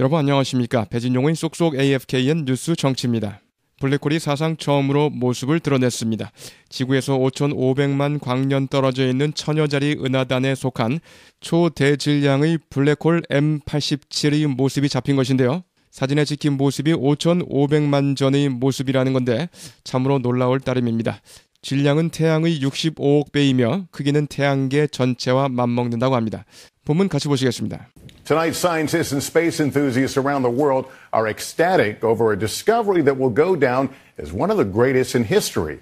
여러분 안녕하십니까. 배진용의 쏙쏙 AFKN 뉴스 정치입니다. 블랙홀이 사상 처음으로 모습을 드러냈습니다. 지구에서 5,500만 광년 떨어져 있는 천여자리 은하단에 속한 초대질량의 블랙홀 M87의 모습이 잡힌 것인데요. 사진에 찍힌 모습이 5,500만 전의 모습이라는 건데 참으로 놀라울 따름입니다. 질량은 태양의 65억 배이며 크기는 태양계 전체와 맞먹는다고 합니다. 본문 같이 보시겠습니다. Tonight, scientists and space enthusiasts around the world are ecstatic over a discovery that will go down as one of the greatest in history.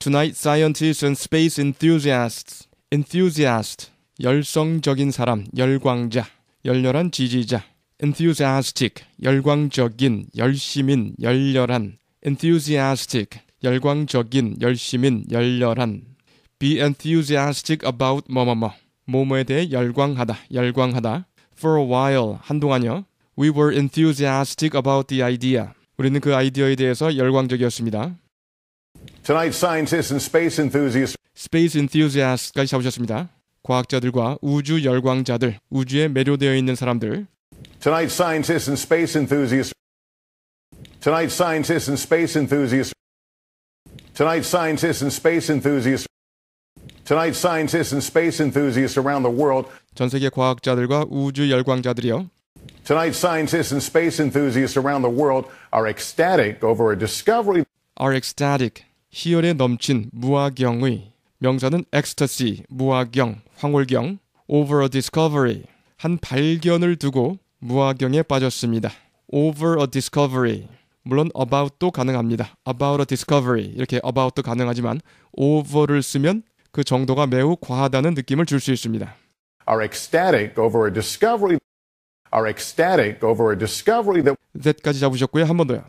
Tonight, scientists and space enthusiasts, enthusiast, 열성적인 사람, 열광자, 열렬한 지지자, enthusiastic, 열광적인, 열심인, 열렬한, enthusiastic, 열광적인, 열심인, 열렬한. Be enthusiastic about 뭐뭐뭐. 뭐뭐에 대해 열광하다, 열광하다. For a while, 한동안요. We were enthusiastic about the idea. 우리는 그 아이디어에 대해서 열광적이었습니다. Tonight, scientists and space enthusiasts. Space enthusiasts까지 잡으셨습니다. 과학자들과 우주 열광자들, 우주에 매료되어 있는 사람들. Tonight, scientists and space enthusiasts. Tonight, scientists and space enthusiasts. Tonight, scientists and space enthusiasts. Tonight, scientists and space enthusiasts around the world. 전 세계 과학자들과 우주 열광자들이요. Tonight, scientists and space enthusiasts around the world are ecstatic over a discovery. Are ecstatic. 희열에 넘친 무화경의 명사는 ecstasy, 무화경, 황홀경. Over a discovery. 한 발견을 두고 무화경에 빠졌습니다. Over a discovery. 물론 about도 가능합니다. About a discovery 이렇게 about도 가능하지만 over를 쓰면 그 정도가 매우 과하다는 느낌을 줄 수 있습니다. Are ecstatic over a discovery. Are ecstatic over a discovery that. that까지 잡으셨고요. 한 번 더요.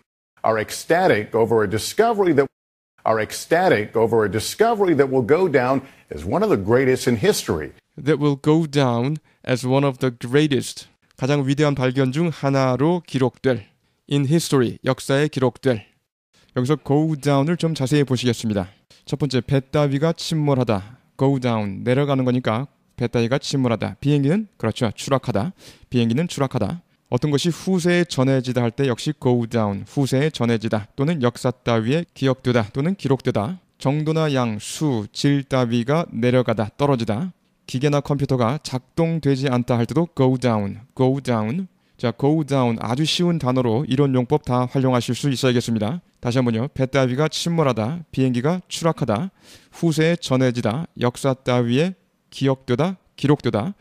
Are ecstatic over a discovery that. Are ecstatic over a discovery that will go down as one of the greatest in history. That will go down as one of the greatest. 가장 위대한 발견 중 하나로 기록될. In history, 역사에 기록될. 여기서 go down을 좀 자세히 보시겠습니다. 첫 번째 배 따위가 침몰하다. go down 내려가는 거니까 배 따위가 침몰하다. 비행기는 그렇죠. 추락하다. 비행기는 추락하다. 어떤 것이 후세에 전해지다 할 때 역시 go down 후세에 전해지다 또는 역사 따위에 기억되다 또는 기록되다 정도나 양, 수, 질 따위가 내려가다 떨어지다 기계나 컴퓨터가 작동되지 않다 할 때도 go down, go down 자, go down 아주 쉬운 단어로 이런 용법 다 활용하실 수 있어야겠습니다. 다시 한번요. 배 따위가 침몰하다, 비행기가 추락하다, 후세에 전해지다, 역사 따위에 기억되다, 기록되다,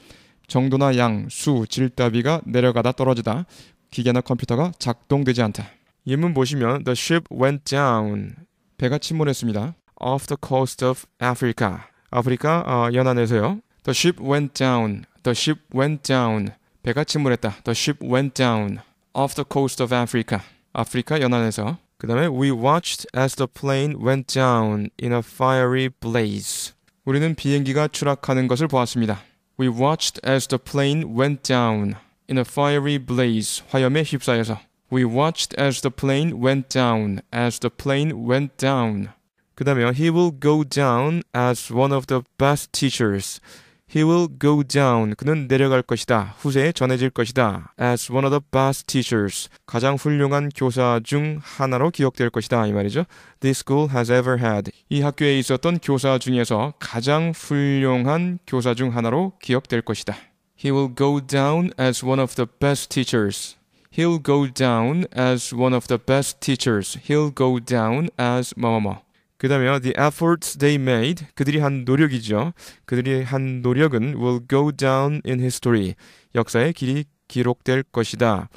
정도나 양, 수, 질 따위가 내려가다 떨어지다, 기계나 컴퓨터가 작동되지 않다. 예문 보시면 the ship went down 배가 침몰했습니다. off the coast of Africa 아프리카 어, 연안에서요. the ship went down the ship went down 배가 침몰했다. The ship went down off the coast of Africa. 아프리카 연안에서. 그 다음에 we watched as the plane went down in a fiery blaze. 우리는 비행기가 추락하는 것을 보았습니다. We watched as the plane went down in a fiery blaze. 화염에 휩싸여서. We watched as the plane went down, as the plane went down. 그 다음에 he will go down as one of the best teachers. He will go down. 그는 내려갈 것이다. 후세에 전해질 것이다. As one of the best teachers. 가장 훌륭한 교사 중 하나로 기억될 것이다. 이 말이죠. This school has ever had. 이 학교에 있었던 교사 중에서 가장 훌륭한 교사 중 하나로 기억될 것이다. He will go down as one of the best teachers. He'll go down as one of the best teachers. He'll go down as 뭐뭐뭐. 그 다음에 the efforts they made 그들이 한 노력이죠. 그들이 한 노력은 will go down in history 역사의 길이 기록될 것이다.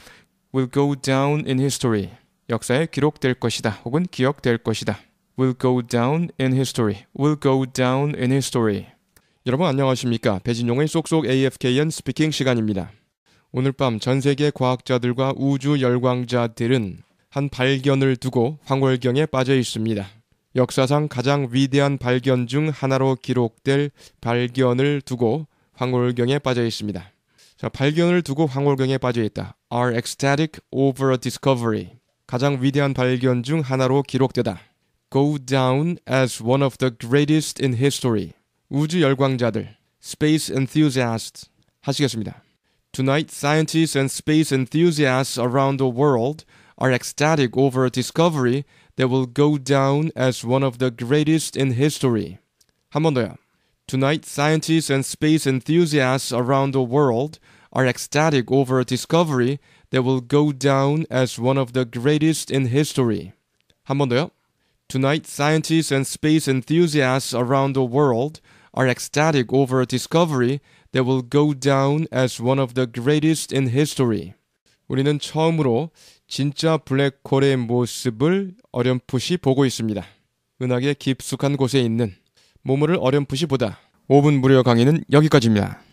will go down in history 역사에 기록될 것이다. 혹은 기억될 것이다. will go down in history will go down in history 여러분 안녕하십니까? 배진용의 쏙쏙 AFKN 스피킹 시간입니다. 오늘 밤 전 세계 과학자들과 우주 열광자들은 한 발견을 두고 황홀경에 빠져 있습니다. 역사상 가장 위대한 발견 중 하나로 기록될 발견을 두고 황홀경에 빠져 있습니다. 자, 발견을 두고 황홀경에 빠져 있다. Are ecstatic over a discovery. 가장 위대한 발견 중 하나로 기록되다. Go down as one of the greatest in history. 우주 열광자들, space enthusiasts 하시겠습니다. Tonight, scientists and space enthusiasts around the world are ecstatic over a discovery that will go down as one of the greatest in history. 한 Tonight, scientists and space enthusiasts around the world are ecstatic over a discovery that will go down as one of the greatest in history. 한 Tonight, scientists and space enthusiasts around the world are ecstatic over a discovery that will go down as one of the greatest in history. 우리는 처음으로 진짜 블랙홀의 모습을 어렴풋이 보고 있습니다. 은하계 깊숙한 곳에 있는 모모를 어렴풋이 보다 5분 무료 강의는 여기까지입니다.